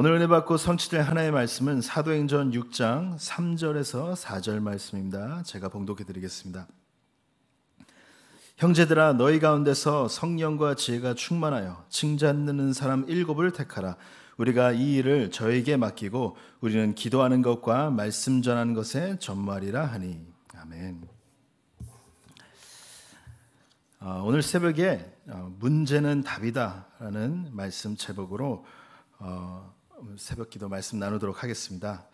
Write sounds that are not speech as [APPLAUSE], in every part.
오늘 은혜 받고 성취될 하나의 말씀은 사도행전 6장 3절에서 4절 말씀입니다. 제가 봉독해 드리겠습니다. 형제들아 너희 가운데서 성령과 지혜가 충만하여 칭찬드는 사람 일곱을 택하라. 우리가 이 일을 저에게 맡기고 우리는 기도하는 것과 말씀 전하는 것에 전말이라 하니 아멘. 어, 오늘 새벽에 어, 문제는 답이다라는 말씀 제목으로 어, 음, 새벽 기도 말씀 나누도록 하겠습니다.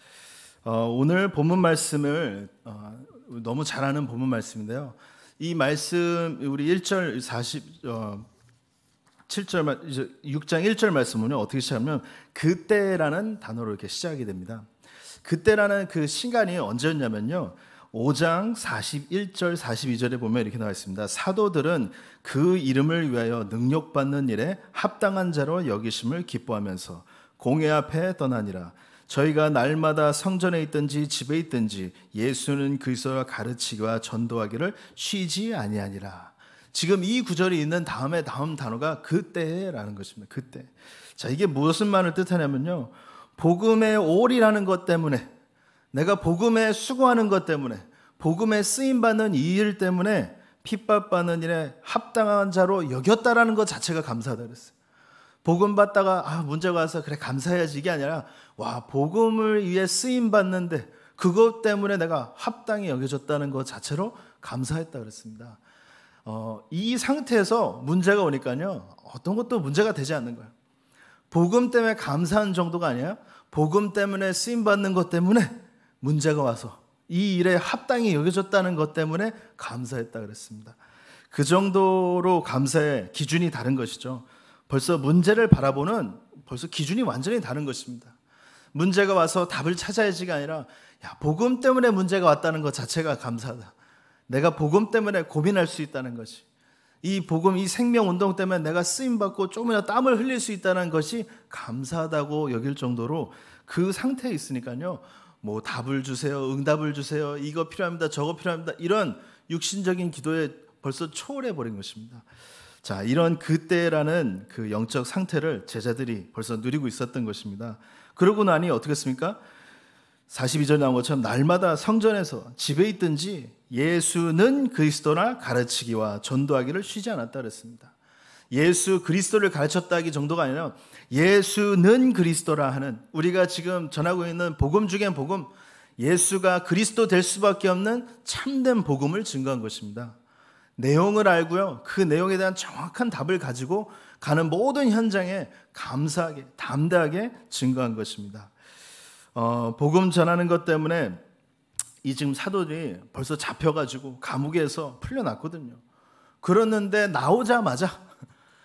어, 오늘 본문 말씀을 어, 너무 잘 아는 본문 말씀인데요. 이 말씀 우리 1절 40 어, 7절 6장 1절 말씀은 어떻게 시작하면 그때라는 단어로 이렇게 시작이 됩니다. 그때라는 그 시간이 언제였냐면요. 5장 41절 42절에 보면 이렇게 나와 있습니다. 사도들은 그 이름을 위하여 능력받는 일에 합당한 자로 여기심을 기뻐하면서 공회 앞에 떠나니라. 저희가 날마다 성전에 있든지 집에 있든지 예수는 그리스도와 가르치기와 전도하기를 쉬지 아니하니라. 지금 이 구절이 있는 다음에 다음 단어가 그때라는 것입니다. 그때. 자, 이게 무슨 말을 뜻하냐면요. 복음의 올이라는 것 때문에 내가 복음에 수고하는 것 때문에 복음에 쓰임 받는 이일 때문에 핍박 받는 일에 합당한 자로 여겼다라는 것 자체가 감사하다 그랬어요. 복음 받다가 아 문제가 와서 그래 감사해야지 이게 아니라 와 복음을 위해 쓰임 받는데 그것 때문에 내가 합당히 여겨졌다는 것 자체로 감사했다 그랬습니다. 어, 이 상태에서 문제가 오니까요 어떤 것도 문제가 되지 않는 거예요. 복음 때문에 감사한 정도가 아니에요. 복음 때문에 쓰임 받는 것 때문에 문제가 와서 이 일에 합당히 여겨졌다는 것 때문에 감사했다 그랬습니다. 그 정도로 감사의 기준이 다른 것이죠. 벌써 문제를 바라보는 벌써 기준이 완전히 다른 것입니다. 문제가 와서 답을 찾아야지가 아니라 야, 복음 때문에 문제가 왔다는 것 자체가 감사하다. 내가 복음 때문에 고민할 수 있다는 것이 이 복음 이 생명 운동 때문에 내가 쓰임 받고 조금이나 땀을 흘릴 수 있다는 것이 감사하다고 여길 정도로 그 상태에 있으니까요. 뭐 답을 주세요. 응답을 주세요. 이거 필요합니다. 저거 필요합니다. 이런 육신적인 기도에 벌써 초월해 버린 것입니다. 자, 이런 그때라는 그 영적 상태를 제자들이 벌써 누리고 있었던 것입니다. 그러고 나니 어떻겠습니까? 42절 나온 것처럼 날마다 성전에서 집에 있든지 예수는 그리스도나 가르치기와 전도하기를 쉬지 않았다 그랬습니다. 예수 그리스도를 가르쳤다기 정도가 아니라 예수는 그리스도라 하는 우리가 지금 전하고 있는 복음 중엔 복음 예수가 그리스도 될 수밖에 없는 참된 복음을 증거한 것입니다. 내용을 알고요. 그 내용에 대한 정확한 답을 가지고 가는 모든 현장에 감사하게, 담대하게 증거한 것입니다. 어, 복음 전하는 것 때문에 이 지금 사도들이 벌써 잡혀가지고 감옥에서 풀려났거든요. 그러는데 나오자마자,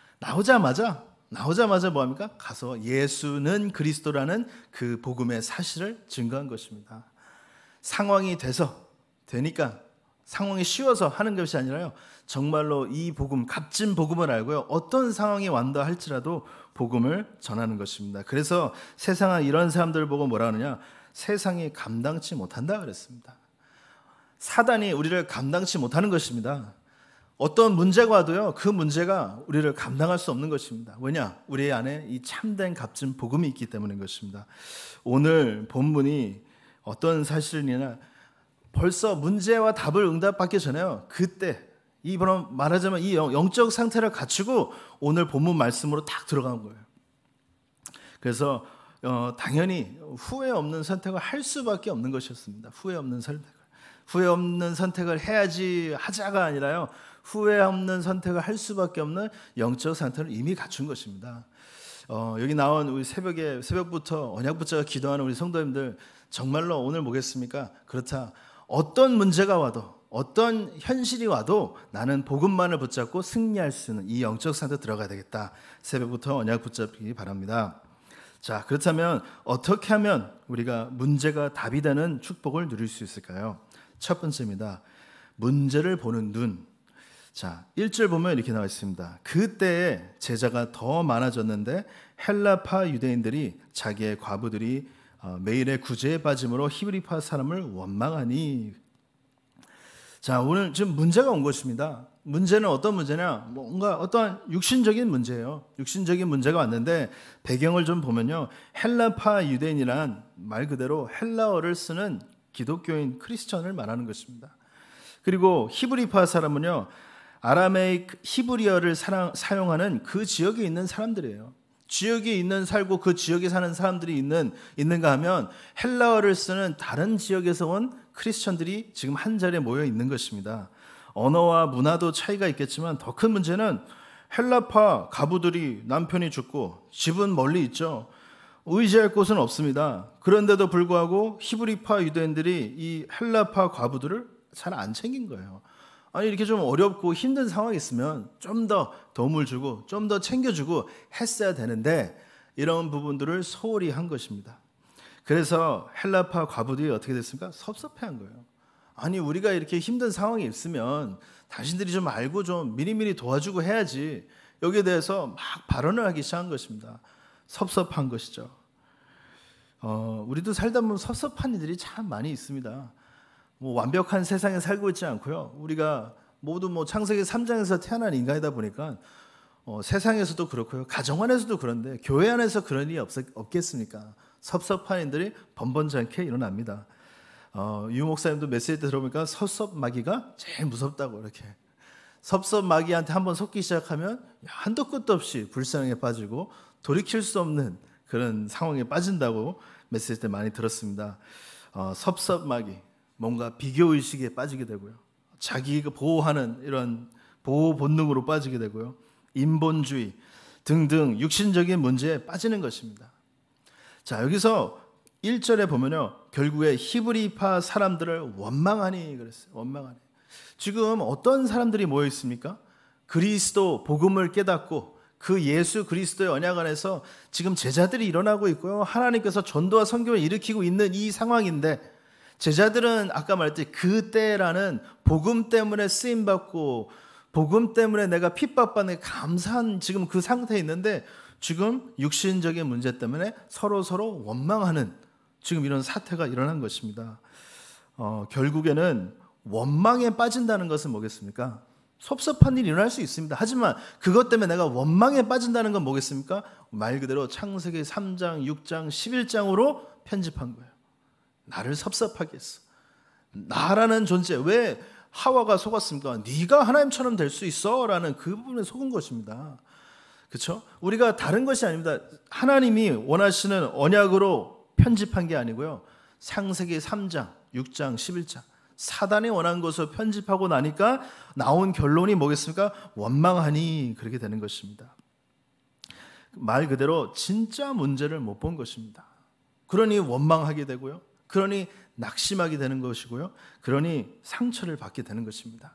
[LAUGHS] 나오자마자, 나오자마자 뭐합니까? 가서 예수는 그리스도라는 그 복음의 사실을 증거한 것입니다. 상황이 돼서 되니까 상황이 쉬워서 하는 것이 아니라요. 정말로 이 복음, 값진 복음을 알고요. 어떤 상황이 완다 할지라도 복음을 전하는 것입니다. 그래서 세상은 이런 사람들 보고 뭐라 하느냐? 세상이 감당치 못한다 그랬습니다. 사단이 우리를 감당치 못하는 것입니다. 어떤 문제가 와도요, 그 문제가 우리를 감당할 수 없는 것입니다. 왜냐? 우리 안에 이 참된 값진 복음이 있기 때문인 것입니다. 오늘 본문이 어떤 사실이나 벌써 문제와 답을 응답받기 전에요. 그때 이번 말하자면 이 영적 상태를 갖추고 오늘 본문 말씀으로 딱 들어간 거예요. 그래서 어, 당연히 후회 없는 선택을 할 수밖에 없는 것이었습니다. 후회 없는 선택을 후회 없는 선택을 해야지 하자가 아니라요. 후회 없는 선택을 할 수밖에 없는 영적 상태를 이미 갖춘 것입니다. 어, 여기 나온 우리 새벽에 새벽부터 언약 부잡아 기도하는 우리 성도님들 정말로 오늘 뭐겠습니까? 그렇다. 어떤 문제가 와도 어떤 현실이 와도 나는 복음만을 붙잡고 승리할 수 있는 이 영적 상태 들어가야 되겠다. 새벽부터 언약 붙잡기 바랍니다. 자, 그렇다면 어떻게 하면 우리가 문제가 답이 되는 축복을 누릴 수 있을까요? 첫 번째입니다. 문제를 보는 눈. 자, 1절 보면 이렇게 나와 있습니다. 그때에 제자가 더 많아졌는데 헬라파 유대인들이 자기의 과부들이 어, 매일의 구제에 빠짐으로 히브리파 사람을 원망하니 자 오늘 지금 문제가 온 것입니다. 문제는 어떤 문제냐? 뭔가 어떠한 육신적인 문제예요. 육신적인 문제가 왔는데 배경을 좀 보면요. 헬라파 유대인이란 말 그대로 헬라어를 쓰는 기독교인 크리스천을 말하는 것입니다. 그리고 히브리파 사람은요. 아람에이 히브리어를 사용하는 그 지역에 있는 사람들이에요. 지역에 있는 살고 그 지역에 사는 사람들이 있는 있는가 하면 헬라어를 쓰는 다른 지역에서 온 크리스천들이 지금 한 자리에 모여 있는 것입니다. 언어와 문화도 차이가 있겠지만 더 큰 문제는 헬라파 가부들이 남편이 죽고 집은 멀리 있죠. 의지할 곳은 없습니다. 그런데도 불구하고 히브리파 유대인들이 이 헬라파 과부들을 잘 안 챙긴 거예요. 아니 이렇게 좀 어렵고 힘든 상황이 있으면 좀 더 도움을 주고 좀 더 챙겨주고 했어야 되는데 이런 부분들을 소홀히 한 것입니다. 그래서 헬라파 과부들이 어떻게 됐습니까? 섭섭해한 거예요. 아니 우리가 이렇게 힘든 상황이 있으면 당신들이 좀 알고 좀 미리미리 도와주고 해야지 여기에 대해서 막 발언을 하기 시작한 것입니다. 섭섭한 것이죠. 어, 우리도 살다 보면 섭섭한 일들이 참 많이 있습니다. 뭐 완벽한 세상에 살고 있지 않고요. 우리가 모두 뭐 창세기 3장에서 태어난 인간이다 보니까 어, 세상에서도 그렇고요. 가정 안에서도 그런데 교회 안에서 그런 일이 없, 없겠습니까? 섭섭한 일들이 번번않게 일어납니다. 어, 유 목사님도 메시지 들어보니까 섭섭마귀가 제일 무섭다고 이렇게 섭섭마귀한테 한번 속기 시작하면 한도 끝도 없이 불쌍에 빠지고 돌이킬 수 없는 그런 상황에 빠진다고 메시지 때 많이 들었습니다. 어, 섭섭마귀 뭔가 비교 의식에 빠지게 되고요. 자기가 그 보호하는 이런 보호 본능으로 빠지게 되고요. 인본주의 등등 육신적인 문제에 빠지는 것입니다. 자, 여기서 1절에 보면요. 결국에 히브리파 사람들을 원망하니 그랬어요. 원망하니. 지금 어떤 사람들이 모여 있습니까? 그리스도 복음을 깨닫고 그 예수 그리스도의 언약 안에서 지금 제자들이 일어나고 있고요. 하나님께서 전도와 선교를 일으키고 있는 이 상황인데 제자들은 아까 말했듯이 그때라는 복음 때문에 쓰임 받고 복음 때문에 내가 핍박받는 감사한 지금 그 상태에 있는데 지금 육신적인 문제 때문에 서로 서로 원망하는 지금 이런 사태가 일어난 것입니다. 어, 결국에는 원망에 빠진다는 것은 뭐겠습니까? 섭섭한 일이 일어날 수 있습니다. 하지만 그것 때문에 내가 원망에 빠진다는 건 뭐겠습니까? 말 그대로 창세기 3장, 6장, 11장으로 편집한 거예요. 나를 섭섭하게 했어. 나라는 존재 왜 하와가 속았습니까? 네가 하나님처럼 될 수 있어라는 그 부분에 속은 것입니다. 그렇죠? 우리가 다른 것이 아닙니다. 하나님이 원하시는 언약으로 편집한 게 아니고요. 상세기 3장, 6장, 11장 사단이 원한 것을 편집하고 나니까 나온 결론이 뭐겠습니까? 원망하니 그렇게 되는 것입니다. 말 그대로 진짜 문제를 못 본 것입니다. 그러니 원망하게 되고요. 그러니 낙심하게 되는 것이고요. 그러니 상처를 받게 되는 것입니다.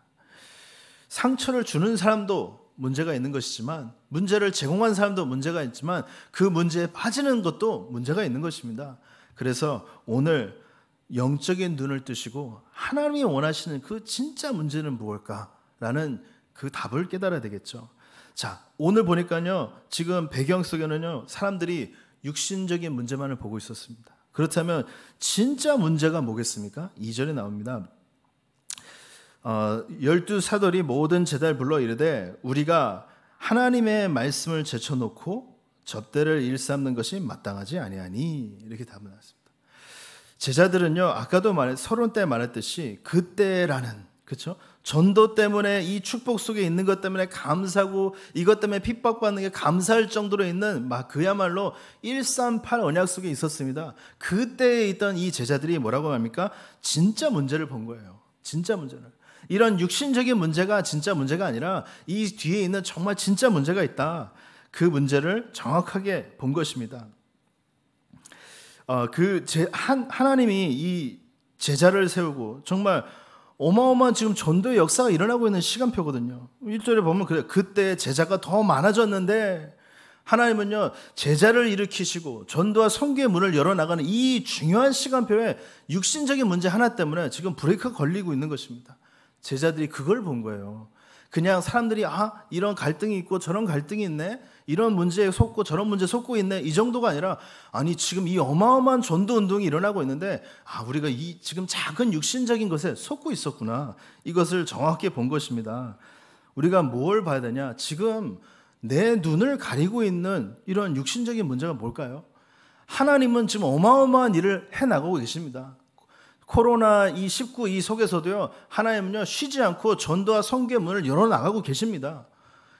상처를 주는 사람도 문제가 있는 것이지만 문제를 제공한 사람도 문제가 있지만 그 문제에 빠지는 것도 문제가 있는 것입니다. 그래서 오늘 영적인 눈을 뜨시고 하나님이 원하시는 그 진짜 문제는 무엇일까라는 그 답을 깨달아야 되겠죠. 자, 오늘 보니까요. 지금 배경 속에는요. 사람들이 육신적인 문제만을 보고 있었습니다. 그렇다면 진짜 문제가 뭐겠습니까? 2절에 나옵니다. 어, 열두 사도리 모든 제달 불러 이르되 우리가 하나님의 말씀을 제쳐놓고 젖대를 일삼는 것이 마땅하지 아니하니 이렇게 답을 하습니다 제자들은요 아까도 말해 서론 때 말했듯이 그때라는 그렇죠? 전도 때문에 이 축복 속에 있는 것 때문에 감사고 이것 때문에 핍박받는 게 감사할 정도로 있는 막 그야말로 138 언약 속에 있었습니다. 그때에 있던 이 제자들이 뭐라고 합니까? 진짜 문제를 본 거예요. 진짜 문제를. 이런 육신적인 문제가 진짜 문제가 아니라 이 뒤에 있는 정말 진짜 문제가 있다. 그 문제를 정확하게 본 것입니다. 어, 그 제, 한, 하나님이 이 제자를 세우고 정말 어마어마한 지금 전도의 역사가 일어나고 있는 시간표거든요. 1절에 보면 그래 그때 제자가 더 많아졌는데 하나님은요 제자를 일으키시고 전도와 선교의 문을 열어나가는 이 중요한 시간표에 육신적인 문제 하나 때문에 지금 브레이크가 걸리고 있는 것입니다. 제자들이 그걸 본 거예요. 그냥 사람들이 아 이런 갈등이 있고 저런 갈등이 있네 이런 문제에 속고 저런 문제에 속고 있네 이 정도가 아니라 아니 지금 이 어마어마한 전도 운동이 일어나고 있는데 아 우리가 이 지금 작은 육신적인 것에 속고 있었구나 이것을 정확히 본 것입니다 우리가 뭘 봐야 되냐 지금 내 눈을 가리고 있는 이런 육신적인 문제가 뭘까요 하나님은 지금 어마어마한 일을 해나가고 계십니다 코로나 이 19, 이 속에서도요, 하나님은요, 쉬지 않고 전도와 성교 문을 열어나가고 계십니다.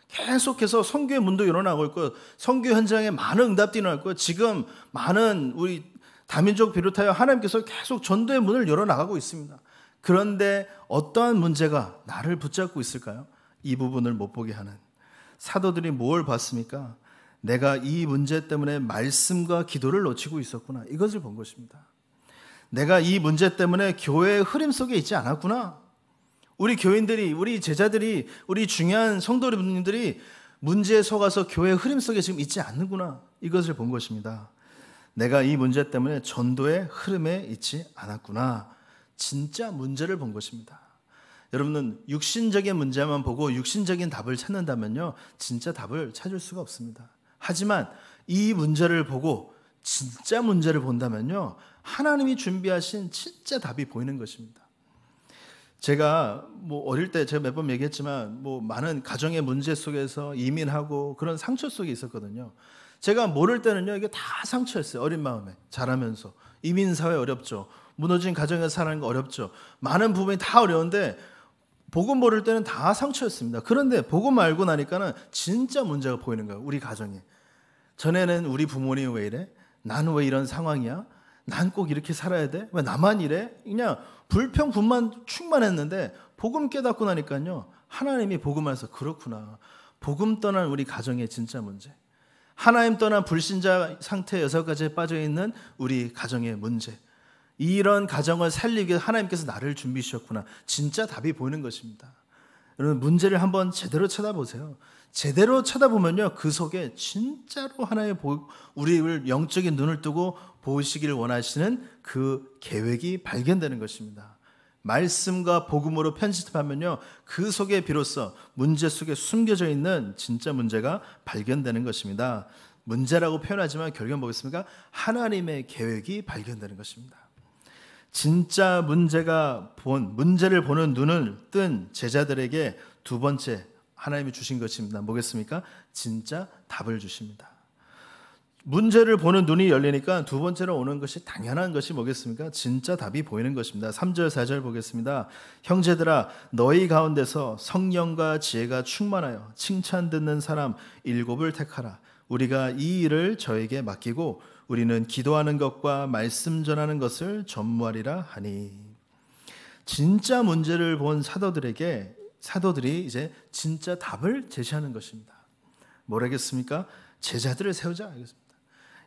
계속해서 성교의 문도 열어나고 가 있고, 성교 현장에 많은 응답도 일어났고, 지금 많은 우리 다민족 비롯하여 하나님께서 계속 전도의 문을 열어나가고 있습니다. 그런데 어떠한 문제가 나를 붙잡고 있을까요? 이 부분을 못 보게 하는. 사도들이 뭘 봤습니까? 내가 이 문제 때문에 말씀과 기도를 놓치고 있었구나. 이것을 본 것입니다. 내가 이 문제 때문에 교회의 흐름 속에 있지 않았구나. 우리 교인들이, 우리 제자들이, 우리 중요한 성도님들이 문제에 속아서 교회의 흐름 속에 지금 있지 않는구나. 이것을 본 것입니다. 내가 이 문제 때문에 전도의 흐름에 있지 않았구나. 진짜 문제를 본 것입니다. 여러분은 육신적인 문제만 보고 육신적인 답을 찾는다면요. 진짜 답을 찾을 수가 없습니다. 하지만 이 문제를 보고 진짜 문제를 본다면요. 하나님이 준비하신 진짜 답이 보이는 것입니다. 제가 뭐 어릴 때 제가 몇 번 얘기했지만 뭐 많은 가정의 문제 속에서 이민하고 그런 상처 속에 있었거든요. 제가 모를 때는요 이게 다 상처였어요 어린 마음에 자라면서 이민 사회 어렵죠 무너진 가정에서 사는 거 어렵죠 많은 부분이 다 어려운데 복음 모를 때는 다 상처였습니다 그런데 복음 알고 나니까는 진짜 문제가 보이는 거예요 우리 가정이 전에는 우리 부모님 왜 이래 나는 왜 이런 상황이야 난꼭 이렇게 살아야 돼? 왜 나만 이래? 그냥 불평분만 충만했는데 복음 깨닫고 나니까요. 하나님이 복음 에서 그렇구나. 복음 떠난 우리 가정의 진짜 문제. 하나님 떠난 불신자 상태 여섯 가지에 빠져 있는 우리 가정의 문제. 이런 가정을 살리기 위해 하나님께서 나를 준비하셨구나. 진짜 답이 보이는 것입니다. 여러분 문제를 한번 제대로 쳐다보세요. 제대로 쳐다보면요 그 속에 진짜로 하나의 우리를 영적인 눈을 뜨고 보시기를 원하시는 그 계획이 발견되는 것입니다. 말씀과 복음으로 편집하면요 그 속에 비로소 문제 속에 숨겨져 있는 진짜 문제가 발견되는 것입니다. 문제라고 표현하지만 결국은 겠습니까 하나님의 계획이 발견되는 것입니다. 진짜 문제가 본 문제를 보는 눈을 뜬 제자들에게 두 번째 하나님이 주신 것입니다. 뭐겠습니까? 진짜 답을 주십니다. 문제를 보는 눈이 열리니까 두 번째로 오는 것이 당연한 것이 뭐겠습니까? 진짜 답이 보이는 것입니다. 3절, 4절 보겠습니다. 형제들아, 너희 가운데서 성령과 지혜가 충만하여 칭찬 듣는 사람 일곱을 택하라. 우리가 이 일을 저에게 맡기고 우리는 기도하는 것과 말씀 전하는 것을 전무하리라 하니 진짜 문제를 본 사도들에게 사도들이 이제 진짜 답을 제시하는 것입니다. 뭐라겠습니까? 제자들을 세우자 이것입니다.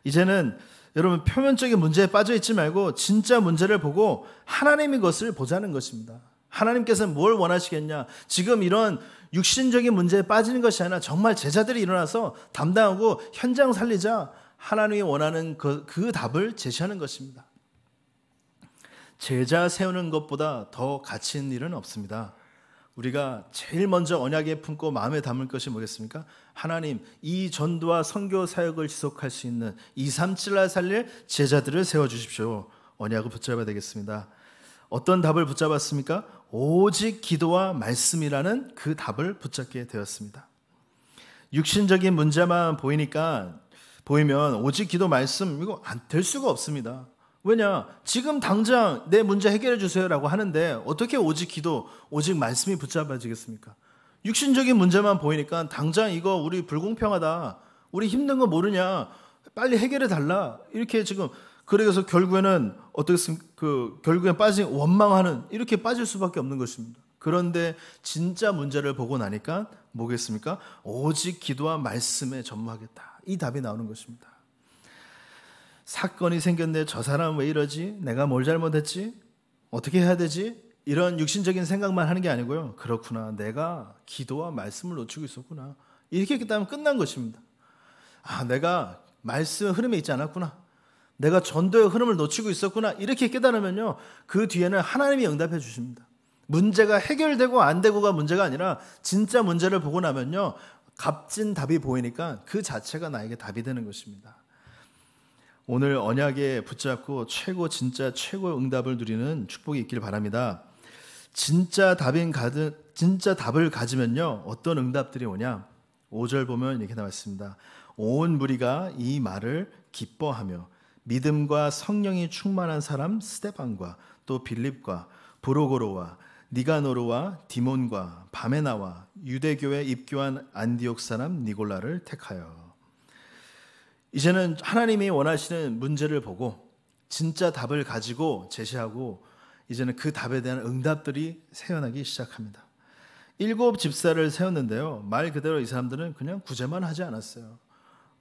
이제는 여러분 표면적인 문제에 빠져 있지 말고 진짜 문제를 보고 하나님의 것을 보자는 것입니다. 하나님께서는 뭘 원하시겠냐? 지금 이런 육신적인 문제에 빠지는 것이 아니라 정말 제자들이 일어나서 담당하고 현장 살리자 하나님이 원하는 그, 그 답을 제시하는 것입니다. 제자 세우는 것보다 더 가치 있는 일은 없습니다. 우리가 제일 먼저 언약에 품고 마음에 담을 것이 뭐겠습니까? 하나님, 이 전도와 선교 사역을 지속할 수 있는 2, 3, 7날 살릴 제자들을 세워 주십시오. 언약을 붙잡아야 되겠습니다. 어떤 답을 붙잡았습니까? 오직 기도와 말씀이라는 그 답을 붙잡게 되었습니다. 육신적인 문제만 보이니까 보이면 오직 기도 말씀 이거 안될 수가 없습니다. 왜냐 지금 당장 내 문제 해결해 주세요라고 하는데 어떻게 오직 기도 오직 말씀이 붙잡아지겠습니까? 육신적인 문제만 보이니까 당장 이거 우리 불공평하다 우리 힘든 거 모르냐 빨리 해결해 달라 이렇게 지금 그래서 결국에는 어떻겠습니까? 그 결국엔 빠진 원망하는 이렇게 빠질 수밖에 없는 것입니다. 그런데 진짜 문제를 보고 나니까 뭐겠습니까? 오직 기도와 말씀에 전무하겠다. 이 답이 나오는 것입니다. 사건이 생겼는데 저 사람 왜 이러지? 내가 뭘 잘못했지? 어떻게 해야 되지? 이런 육신적인 생각만 하는 게 아니고요. 그렇구나. 내가 기도와 말씀을 놓치고 있었구나. 이렇게 했다면 끝난 것입니다. 아, 내가 말씀 흐름에 있지 않았구나. 내가 전도의 흐름을 놓치고 있었구나. 이렇게 깨달으면요. 그 뒤에는 하나님이 응답해 주십니다. 문제가 해결되고 안 되고가 문제가 아니라 진짜 문제를 보고 나면요. 값진 답이 보이니까 그 자체가 나에게 답이 되는 것입니다. 오늘 언약에 붙잡고 최고 진짜 최고 응답을 누리는 축복이 있길 바랍니다. 진짜 답인 가든 진짜 답을 가지면요. 어떤 응답들이 오냐? 5절 보면 이렇게 나와 있습니다. 온 무리가 이 말을 기뻐하며 믿음과 성령이 충만한 사람 스테반과 또 빌립과 브로고로와니가노로와 디몬과 바메나와 유대교에 입교한 안디옥 사람 니골라를 택하여 이제는 하나님이 원하시는 문제를 보고 진짜 답을 가지고 제시하고 이제는 그 답에 대한 응답들이 세어나기 시작합니다. 일곱 집사를 세웠는데요. 말 그대로 이 사람들은 그냥 구제만 하지 않았어요.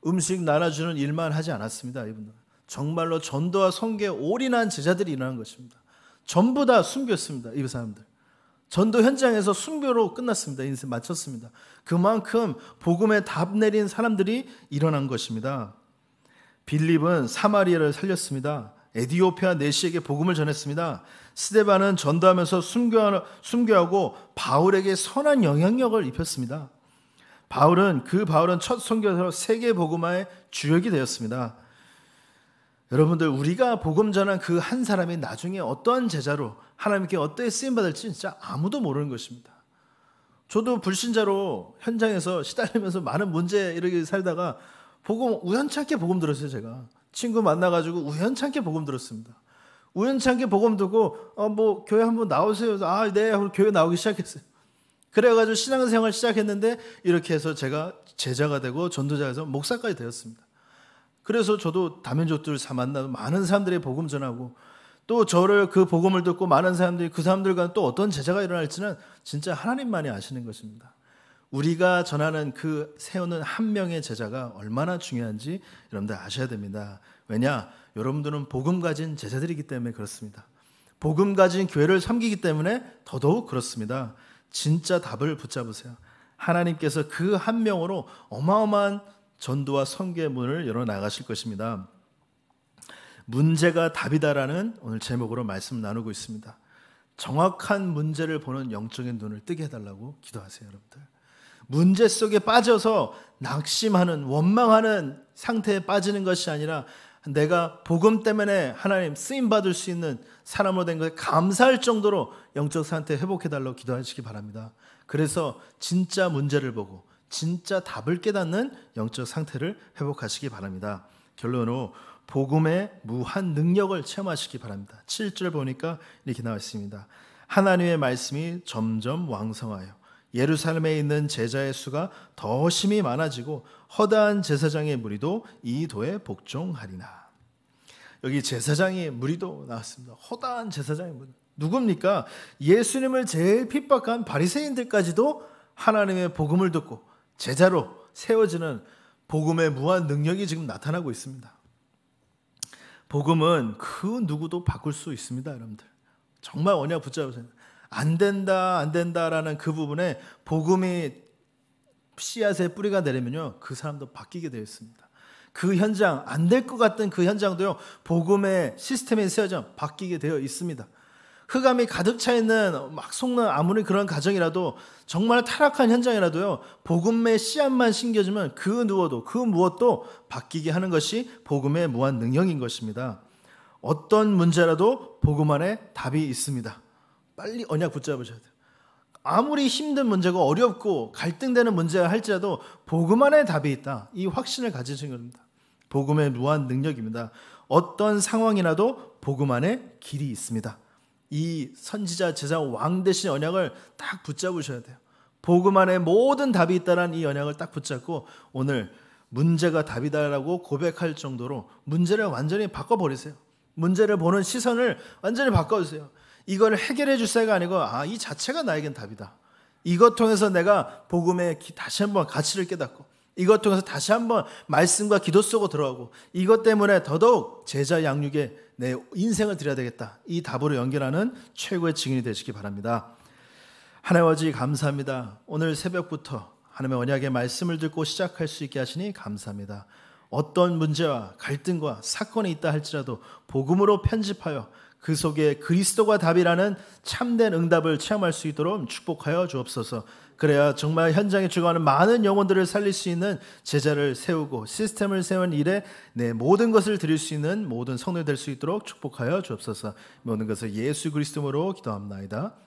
음식 나눠주는 일만 하지 않았습니다. 이분들 정말로 전도와 성교에 올인한 제자들이 일어난 것입니다. 전부 다순교습니다이 사람들. 전도 현장에서 순교로 끝났습니다. 인생 마쳤습니다. 그만큼 복음에 답 내린 사람들이 일어난 것입니다. 빌립은 사마리아를 살렸습니다. 에디오피아 네시에게 복음을 전했습니다. 스데반은 전도하면서 순교하고 바울에게 선한 영향력을 입혔습니다. 바울은 그 바울은 첫 선교사로 세계 복음화의 주역이 되었습니다. 여러분들 우리가 복음 전한 그 한 사람이 나중에 어떠한 제자로 하나님께 어떻게 쓰임 받을지 진짜 아무도 모르는 것입니다. 저도 불신자로 현장에서 시달리면서 많은 문제 이렇게 살다가 복음 우연찮게 복음 들었어요 제가 친구 만나가지고 우연찮게 복음 들었습니다. 우연찮게 복음 듣고 어 뭐 교회 한번 나오세요. 아네 교회 나오기 시작했어요. 그래가지고 신앙생활 시작했는데 이렇게 해서 제가 제자가 되고 전도자에서 목사까지 되었습니다. 그래서 저도 다면족들 삼았나 많은 사람들의 복음 전하고 또 저를 그 복음을 듣고 많은 사람들이 그 사람들과 또 어떤 제자가 일어날지는 진짜 하나님만이 아시는 것입니다. 우리가 전하는 그 세우는 한 명의 제자가 얼마나 중요한지 여러분들 아셔야 됩니다. 왜냐? 여러분들은 복음 가진 제자들이기 때문에 그렇습니다. 복음 가진 교회를 섬기기 때문에 더더욱 그렇습니다. 진짜 답을 붙잡으세요. 하나님께서 그 한 명으로 어마어마한 전도와 선교의 문을 열어 나가실 것입니다. 문제가 답이다라는 오늘 제목으로 말씀 나누고 있습니다. 정확한 문제를 보는 영적인 눈을 뜨게 해달라고 기도하세요, 여러분들. 문제 속에 빠져서 낙심하는, 원망하는 상태에 빠지는 것이 아니라 내가 복음 때문에 하나님 쓰임 받을 수 있는 사람으로 된 것에 감사할 정도로 영적 상태 회복해 달라고 기도하시기 바랍니다. 그래서 진짜 문제를 보고 진짜 답을 깨닫는 영적 상태를 회복하시기 바랍니다. 결론으로 복음의 무한 능력을 체험하시기 바랍니다. 7절 보니까 이렇게 나와 있습니다. 하나님의 말씀이 점점 왕성하여 예루살렘에 있는 제자의 수가 더 심히 많아지고 허다한 제사장의 무리도 이 도에 복종하리나. 여기 제사장의 무리도 나왔습니다. 허다한 제사장의 무리. 누굽니까? 예수님을 제일 핍박한 바리새인들까지도 하나님의 복음을 듣고 제자로 세워지는 복음의 무한 능력이 지금 나타나고 있습니다. 복음은 그 누구도 바꿀 수 있습니다, 여러분들. 정말 언약 붙잡으세요. 안 된다, 안 된다라는 그 부분에 복음이 씨앗의 뿌리가 내리면요, 그 사람도 바뀌게 되어 있습니다. 그 현장, 안 될 것 같던 그 현장도요, 복음의 시스템이 세워져 바뀌게 되어 있습니다. 흑암이 가득 차 있는 막 속는 아무리 그런 가정이라도 정말 타락한 현장이라도요. 복음의 씨앗만 심겨지면 그 누워도 그 무엇도 바뀌게 하는 것이 복음의 무한 능력인 것입니다. 어떤 문제라도 복음 안에 답이 있습니다. 빨리 언약 붙잡으셔야 돼요. 아무리 힘든 문제고 어렵고 갈등되는 문제라 할지라도 복음 안에 답이 있다. 이 확신을 가지신 겁니다. 복음의 무한 능력입니다. 어떤 상황이라도 복음 안에 길이 있습니다. 이 선지자 제사 왕 대신 언약을 딱 붙잡으셔야 돼요. 복음 안에 모든 답이 있다란 이 언약을 딱 붙잡고 오늘 문제가 답이다라고 고백할 정도로 문제를 완전히 바꿔버리세요. 문제를 보는 시선을 완전히 바꿔주세요. 이걸 해결해 주세가 아니고 아이 자체가 나에겐 답이다. 이것 통해서 내가 복음의 다시 한번 가치를 깨닫고 이것 통해서 다시 한번 말씀과 기도 속으로 들어가고 이것 때문에 더더욱 제자 양육에 내 인생을 드려야 되겠다. 이 답으로 연결하는 최고의 증인이 되시기 바랍니다. 하나님 아버지 감사합니다. 오늘 새벽부터 하나님의 언약의 말씀을 듣고 시작할 수 있게 하시니 감사합니다. 어떤 문제와 갈등과 사건이 있다 할지라도 복음으로 편집하여 그 속에 그리스도가 답이라는 참된 응답을 체험할 수 있도록 축복하여 주옵소서. 그래야 정말 현장에 죽어가는 많은 영혼들을 살릴 수 있는 제자를 세우고 시스템을 세운 일에 내 모든 것을 드릴 수 있는 모든 성을 될 수 있도록 축복하여 주옵소서. 모든 것을 예수 그리스도로 기도합니다.